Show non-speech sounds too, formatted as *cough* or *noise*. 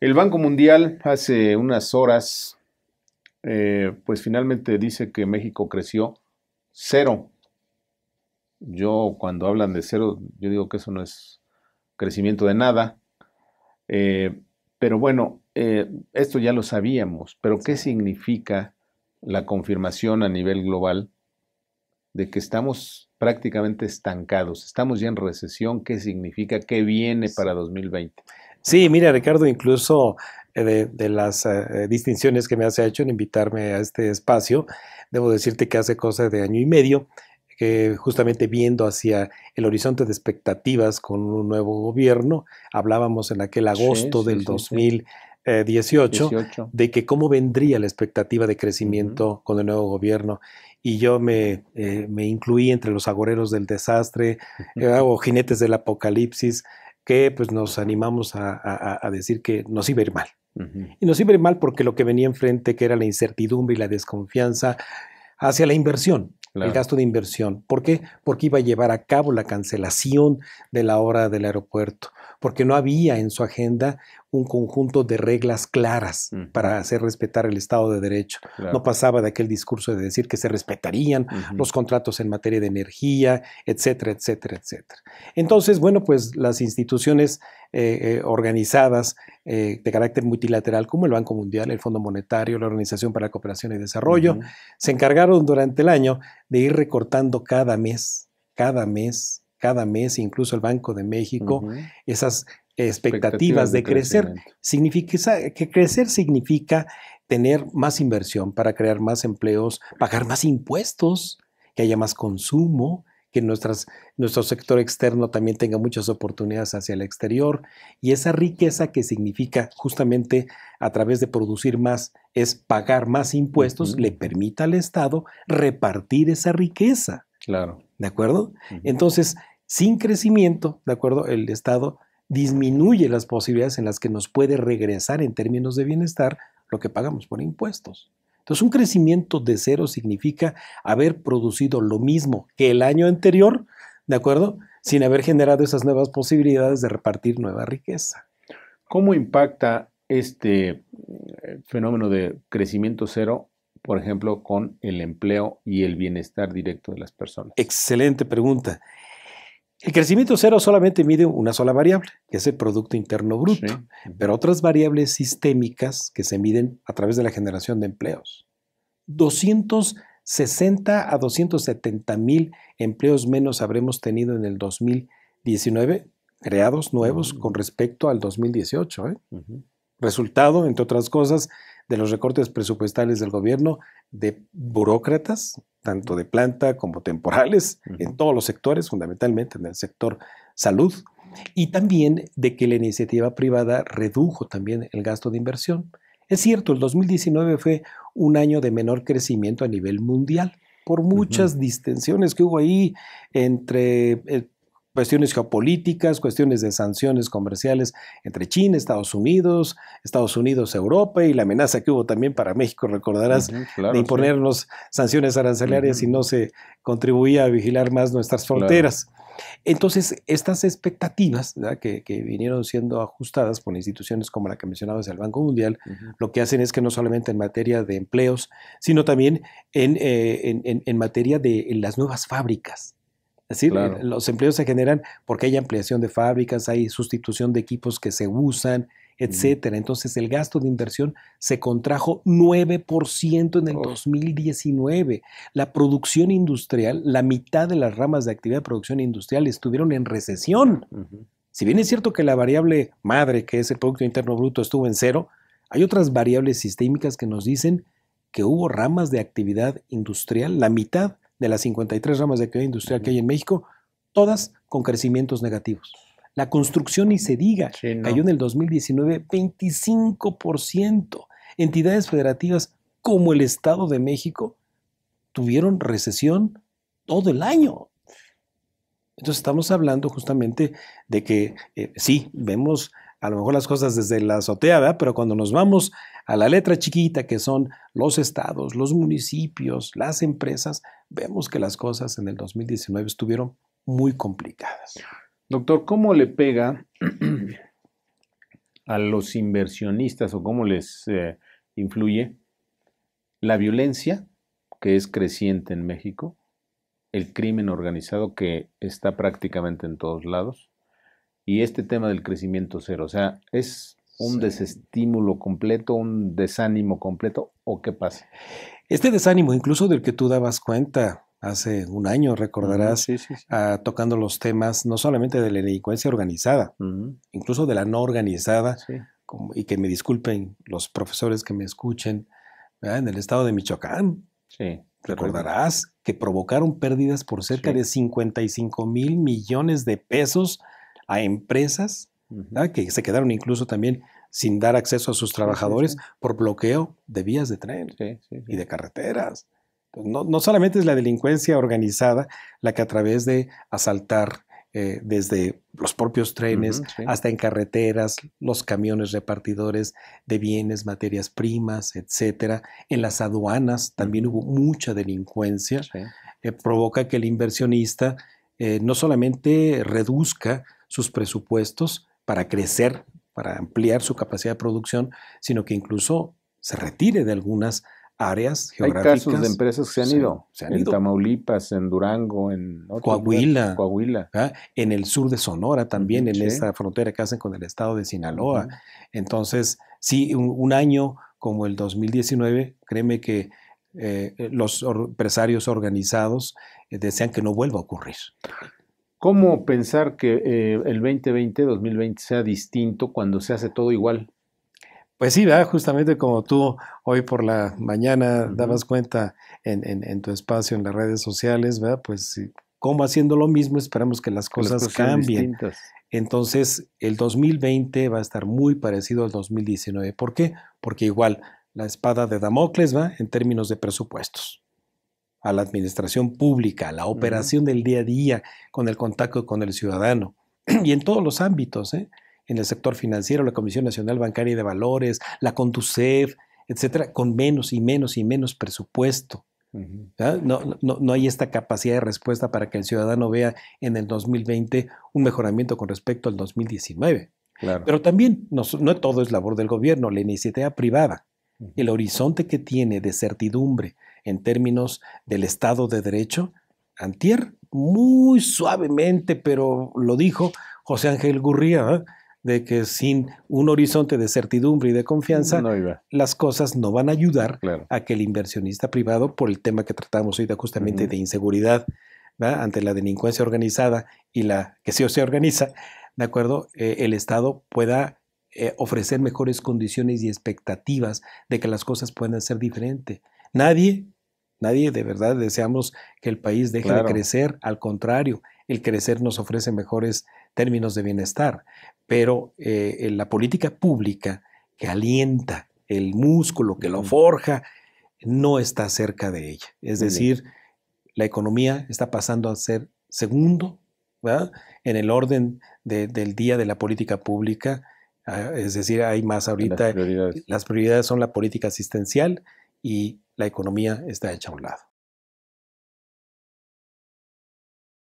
El Banco Mundial hace unas horas, eh, pues finalmente dice que México creció cero. Yo cuando hablan de cero, yo digo que eso no es crecimiento de nada. Eh, pero bueno, eh, esto ya lo sabíamos, pero ¿qué significa la confirmación a nivel global de que estamos prácticamente estancados? Estamos ya en recesión, ¿qué significa? ¿Qué viene para 2020? Sí, mira, Ricardo, incluso eh, de, las eh, distinciones que me has hecho en invitarme a este espacio. Debo decirte que hace cosa de año y medio, que justamente viendo hacia el horizonte de expectativas con un nuevo gobierno, hablábamos en aquel agosto del 2018 de que cómo vendría la expectativa de crecimiento con el nuevo gobierno. Y yo me, eh, incluí entre los agoreros del desastre, *laughs* o jinetes del apocalipsis, que pues nos animamos a, decir que nos iba a ir mal. Y nos iba a ir mal porque lo que venía enfrente, que era la incertidumbre y la desconfianza hacia la inversión, el gasto de inversión. ¿Por qué? Porque iba a llevar a cabo la cancelación de la hora del aeropuerto porque no había en su agenda un conjunto de reglas claras para hacer respetar el Estado de Derecho. No pasaba de aquel discurso de decir que se respetarían los contratos en materia de energía, etcétera, etcétera, etcétera. Entonces, bueno, pues las instituciones eh, eh, organizadas eh, de carácter multilateral como el Banco Mundial, el Fondo Monetario, la Organización para la Cooperación y Desarrollo, se encargaron durante el año de ir recortando cada mes, cada mes, cada mes, incluso el Banco de México, esas expectativas, de, crecer. Significa, que crecer significa tener más inversión para crear más empleos, pagar más impuestos, que haya más consumo, que nuestro sector externo también tenga muchas oportunidades hacia el exterior. Y esa riqueza que significa justamente a través de producir más es pagar más impuestos, le permita al Estado repartir esa riqueza. Claro. ¿De acuerdo? Entonces, sin crecimiento, ¿de acuerdo? El Estado disminuye las posibilidades en las que nos puede regresar en términos de bienestar lo que pagamos por impuestos. Entonces, un crecimiento de cero significa haber producido lo mismo que el año anterior, ¿de acuerdo? Sin haber generado esas nuevas posibilidades de repartir nueva riqueza. ¿Cómo impacta este eh, fenómeno de crecimiento cero por ejemplo, con el empleo y el bienestar directo de las personas? Excelente pregunta. El crecimiento cero solamente mide una sola variable, que es el Producto Interno Bruto, pero otras variables sistémicas que se miden a través de la generación de empleos. 260 a 270 mil empleos menos habremos tenido en el 2019, creados nuevos mm. con respecto al 2018. ¿eh? Resultado, entre otras cosas, de los recortes presupuestales del gobierno de burócratas tanto de planta como temporales, en todos los sectores, fundamentalmente en el sector salud, y también de que la iniciativa privada redujo también el gasto de inversión. Es cierto, el 2019 fue un año de menor crecimiento a nivel mundial por muchas distensiones que hubo ahí entre eh, cuestiones geopolíticas, cuestiones de sanciones comerciales entre China, Estados Unidos, Estados Unidos, Europa y la amenaza que hubo también para México, recordarás, de imponernos sanciones arancelarias si no se contribuía a vigilar más nuestras fronteras. Entonces, estas expectativas que, vinieron siendo ajustadas por instituciones como la que mencionabas, el Banco Mundial, lo que hacen es que no solamente en materia de empleos, sino también en, eh, en, materia de las nuevas fábricas. Es los empleos se generan porque hay ampliación de fábricas, hay sustitución de equipos que se usan, etcétera. Entonces, el gasto de inversión se contrajo 9% en el 2019. La producción industrial, la mitad de las ramas de actividad de producción industrial estuvieron en recesión. Si bien es cierto que la variable madre, que es el Producto Interno Bruto, estuvo en cero, hay otras variables sistémicas que nos dicen que hubo ramas de actividad industrial, la mitad, de las 53 ramas de actividad industrial que hay en México, todas con crecimientos negativos. La construcción, y se diga, cayó en el 2019 25%. Entidades federativas como el Estado de México tuvieron recesión todo el año. Entonces estamos hablando justamente de que eh, sí, vemos a lo mejor las cosas desde la azotea, ¿verdad? pero cuando nos vamos a la letra chiquita, que son los estados, los municipios, las empresas, vemos que las cosas en el 2019 estuvieron muy complicadas. Doctor, ¿cómo le pega a los inversionistas o cómo les eh, influye la violencia que es creciente en México, el crimen organizado que está prácticamente en todos lados, y este tema del crecimiento cero. O sea, es un desestímulo completo, un desánimo completo, o qué pasa. Este desánimo, incluso del que tú dabas cuenta hace un año, recordarás, ah, tocando los temas no solamente de la delincuencia organizada, incluso de la no organizada, y que me disculpen los profesores que me escuchen, en el estado de Michoacán. Recordarás que provocaron pérdidas por cerca de 55 mil millones de pesos a empresas que se quedaron incluso también sin dar acceso a sus trabajadores por bloqueo de vías de tren y de carreteras. No, no, solamente es la delincuencia organizada la que a través de asaltar eh, desde los propios trenes hasta en carreteras, los camiones repartidores de bienes, materias primas, etcétera. En las aduanas también hubo mucha delincuencia. que eh, provoca que el inversionista eh, no solamente reduzca sus presupuestos para crecer, para ampliar su capacidad de producción, sino que incluso se retire de algunas áreas geográficas. Hay casos de empresas que se han ido. Se, en Tamaulipas, en Durango, en Coahuila. ¿Ah? En el sur de Sonora también, en esta frontera que hacen con el estado de Sinaloa. Entonces, sí, un, año como el 2019, créeme que eh, los empresarios organizados eh, desean que no vuelva a ocurrir. ¿Cómo pensar que eh, el 2020, 2020 sea distinto cuando se hace todo igual? Pues sí, ¿verdad? justamente como tú hoy por la mañana dabas cuenta en, tu espacio, en las redes sociales, ¿verdad? pues como haciendo lo mismo esperamos que las cosas, cambien. Entonces, el 2020 va a estar muy parecido al 2019. ¿Por qué? Porque igual la espada de Damocles va en términos de presupuestos a la administración pública, a la operación del día a día, con el contacto con el ciudadano *clears throat* y en todos los ámbitos, ¿eh? en el sector financiero, la Comisión Nacional Bancaria y de Valores, la Conducef, etcétera, con menos y menos y menos presupuesto. no, hay esta capacidad de respuesta para que el ciudadano vea en el 2020 un mejoramiento con respecto al 2019. Pero también no, todo es labor del gobierno, la iniciativa privada, el horizonte que tiene de certidumbre, en términos del Estado de Derecho? Antier, muy suavemente, pero lo dijo José Ángel Gurría, ¿eh? de que sin un horizonte de certidumbre y de confianza, las cosas no van a ayudar a que el inversionista privado, por el tema que tratamos hoy de justamente de inseguridad ante la delincuencia organizada y la que sí o se organiza, ¿de acuerdo? Eh, el Estado pueda eh, ofrecer mejores condiciones y expectativas de que las cosas puedan ser diferentes. Nadie Nadie de verdad deseamos que el país deje de crecer, al contrario, el crecer nos ofrece mejores términos de bienestar, pero eh, la política pública que alienta el músculo, que lo forja, no está cerca de ella. Es decir, la economía está pasando a ser segundo en el orden del día de la política pública. Ah, es decir, hay más ahorita. las prioridades son la política asistencial y la economía está hecha a un lado.